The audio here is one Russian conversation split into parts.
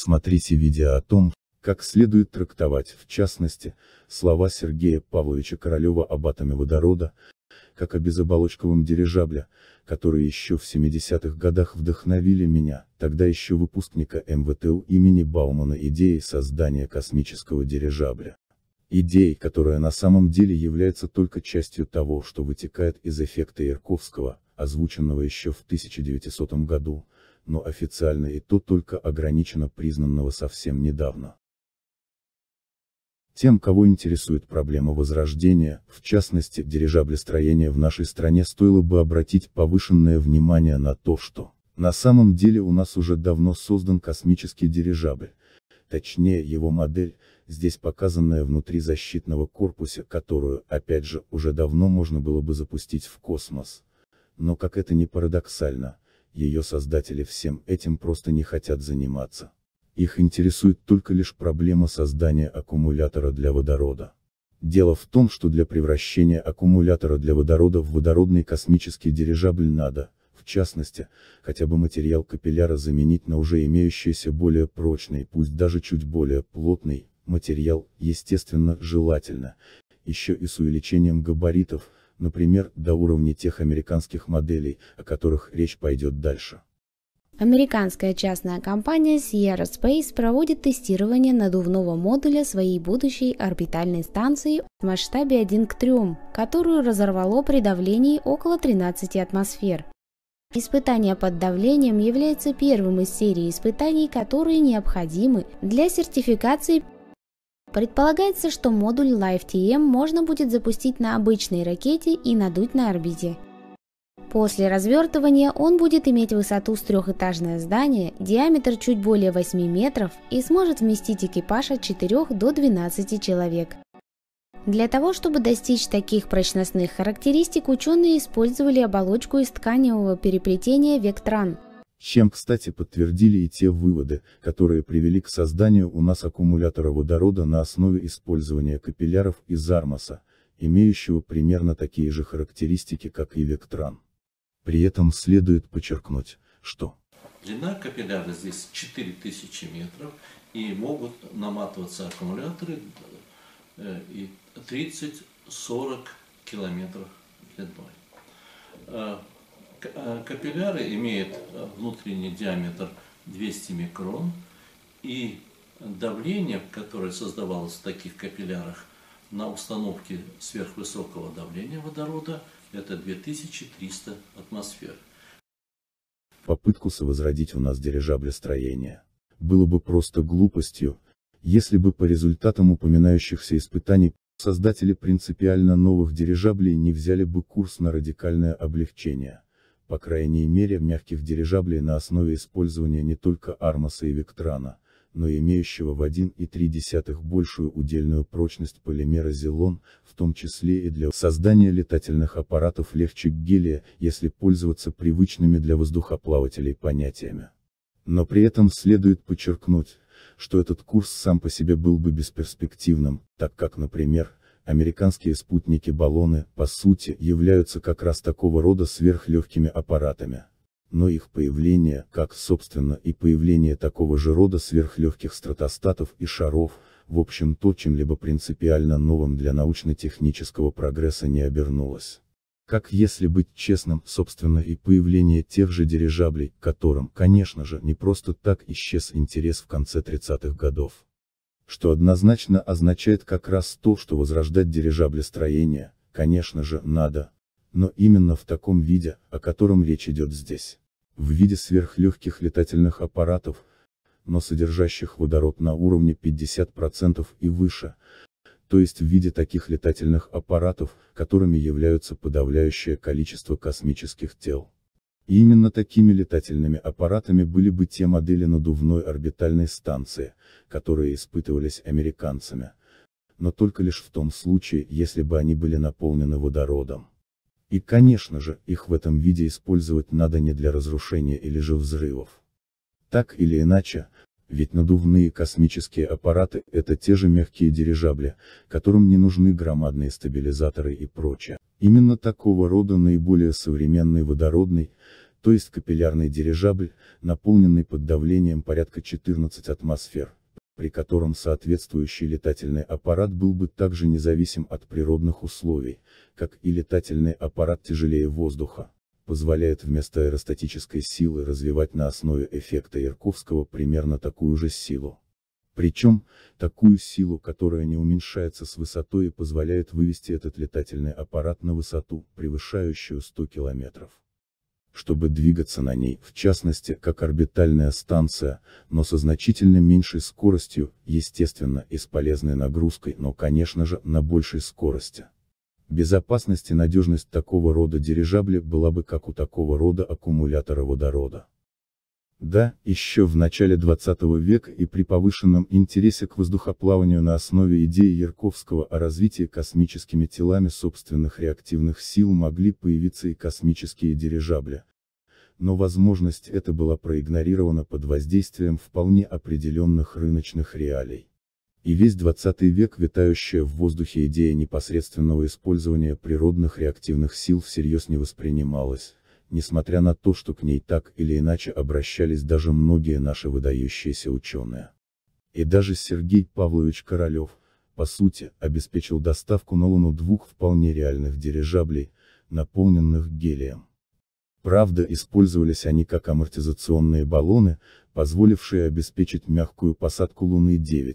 Смотрите видео о том, как следует трактовать, в частности, слова Сергея Павловича Королева об атоме водорода, как о безоболочковом дирижабле, которые еще в 70-х годах вдохновили меня, тогда еще выпускника МВТУ имени Баумана идеей создания космического дирижабля. Идеей, которая на самом деле является только частью того, что вытекает из эффекта Ярковского, озвученного еще в 1900 году, но официально и то только ограничено признанного совсем недавно. Тем, кого интересует проблема возрождения, в частности, дирижаблестроения в нашей стране стоило бы обратить повышенное внимание на то, что, на самом деле у нас уже давно создан космический дирижабль, точнее его модель, здесь показанная внутри защитного корпуса, которую, опять же, уже давно можно было бы запустить в космос. Но как это не парадоксально, ее создатели всем этим просто не хотят заниматься. Их интересует только лишь проблема создания аккумулятора для водорода. Дело в том, что для превращения аккумулятора для водорода в водородный космический дирижабль надо, в частности, хотя бы материал капилляра заменить на уже имеющийся более прочный, пусть даже чуть более плотный, материал, естественно, желательно, еще и с увеличением габаритов, например, до уровня тех американских моделей, о которых речь пойдет дальше. Американская частная компания Sierra Space проводит тестирование надувного модуля своей будущей орбитальной станции в масштабе 1 к 3, которую разорвало при давлении около 13 атмосфер. Испытание под давлением является первым из серии испытаний, которые необходимы для сертификации Предполагается, что модуль LifeTM можно будет запустить на обычной ракете и надуть на орбите. После развертывания он будет иметь высоту с трехэтажное здание, диаметр чуть более 8 метров и сможет вместить экипаж от 4 до 12 человек. Для того, чтобы достичь таких прочностных характеристик, ученые использовали оболочку из тканевого переплетения Vectran чем, кстати, подтвердили и те выводы, которые привели к созданию у нас аккумулятора водорода на основе использования капилляров из армоса, имеющего примерно такие же характеристики, как и Вектран. При этом следует подчеркнуть, что длина капилляра здесь 4000 метров, и могут наматываться аккумуляторы э, и 30-40 километров длиной. Э, Э, капилляры имеют э, внутренний диаметр 200 микрон, и давление, которое создавалось в таких капиллярах на установке сверхвысокого давления водорода, это 2300 атмосфер. Попытку совозродить у нас строения было бы просто глупостью, если бы по результатам упоминающихся испытаний создатели принципиально новых дирижаблей не взяли бы курс на радикальное облегчение по крайней мере в мягких дирижаблей на основе использования не только Армаса и виктрана, но и имеющего в 1,3 большую удельную прочность полимера Зелон, в том числе и для создания летательных аппаратов легче гелия, если пользоваться привычными для воздухоплавателей понятиями. Но при этом следует подчеркнуть, что этот курс сам по себе был бы бесперспективным, так как, например, американские спутники-баллоны, по сути, являются как раз такого рода сверхлегкими аппаратами. Но их появление, как, собственно, и появление такого же рода сверхлегких стратостатов и шаров, в общем то чем-либо принципиально новым для научно-технического прогресса не обернулось. Как если быть честным, собственно и появление тех же дирижаблей, которым, конечно же, не просто так исчез интерес в конце 30-х годов что однозначно означает как раз то, что возрождать строения, конечно же, надо. Но именно в таком виде, о котором речь идет здесь. В виде сверхлегких летательных аппаратов, но содержащих водород на уровне 50% и выше, то есть в виде таких летательных аппаратов, которыми являются подавляющее количество космических тел. И именно такими летательными аппаратами были бы те модели надувной орбитальной станции, которые испытывались американцами. Но только лишь в том случае, если бы они были наполнены водородом. И конечно же, их в этом виде использовать надо не для разрушения или же взрывов. Так или иначе, ведь надувные космические аппараты – это те же мягкие дирижабли, которым не нужны громадные стабилизаторы и прочее. Именно такого рода наиболее современный водородный, то есть капиллярный дирижабль, наполненный под давлением порядка 14 атмосфер, при котором соответствующий летательный аппарат был бы также независим от природных условий, как и летательный аппарат тяжелее воздуха позволяет вместо аэростатической силы развивать на основе эффекта Ярковского примерно такую же силу. Причем, такую силу, которая не уменьшается с высотой и позволяет вывести этот летательный аппарат на высоту, превышающую 100 километров. Чтобы двигаться на ней, в частности, как орбитальная станция, но со значительно меньшей скоростью, естественно, и с полезной нагрузкой, но, конечно же, на большей скорости. Безопасность и надежность такого рода дирижабля была бы как у такого рода аккумулятора водорода. Да, еще в начале 20 века и при повышенном интересе к воздухоплаванию на основе идеи Ярковского о развитии космическими телами собственных реактивных сил могли появиться и космические дирижабли. Но возможность эта была проигнорирована под воздействием вполне определенных рыночных реалий и весь 20 век витающая в воздухе идея непосредственного использования природных реактивных сил всерьез не воспринималась, несмотря на то, что к ней так или иначе обращались даже многие наши выдающиеся ученые. И даже Сергей Павлович Королев, по сути, обеспечил доставку на Луну двух вполне реальных дирижаблей, наполненных гелием. Правда, использовались они как амортизационные баллоны, позволившие обеспечить мягкую посадку Луны-9,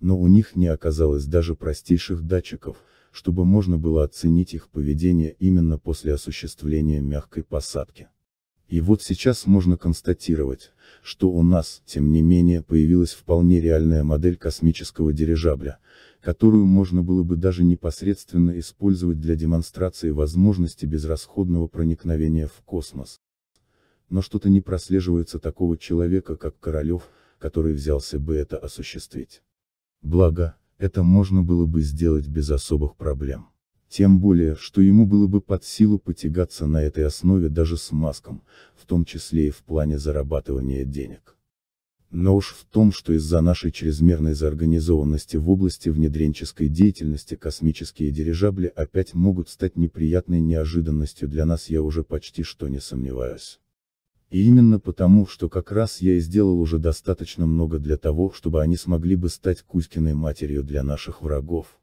но у них не оказалось даже простейших датчиков, чтобы можно было оценить их поведение именно после осуществления мягкой посадки. И вот сейчас можно констатировать, что у нас, тем не менее, появилась вполне реальная модель космического дирижабля, которую можно было бы даже непосредственно использовать для демонстрации возможности безрасходного проникновения в космос. Но что-то не прослеживается такого человека, как Королев, который взялся бы это осуществить. Благо, это можно было бы сделать без особых проблем. Тем более, что ему было бы под силу потягаться на этой основе даже с Маском, в том числе и в плане зарабатывания денег. Но уж в том, что из-за нашей чрезмерной заорганизованности в области внедренческой деятельности космические дирижабли опять могут стать неприятной неожиданностью для нас я уже почти что не сомневаюсь. И именно потому, что как раз я и сделал уже достаточно много для того, чтобы они смогли бы стать Кузькиной матерью для наших врагов.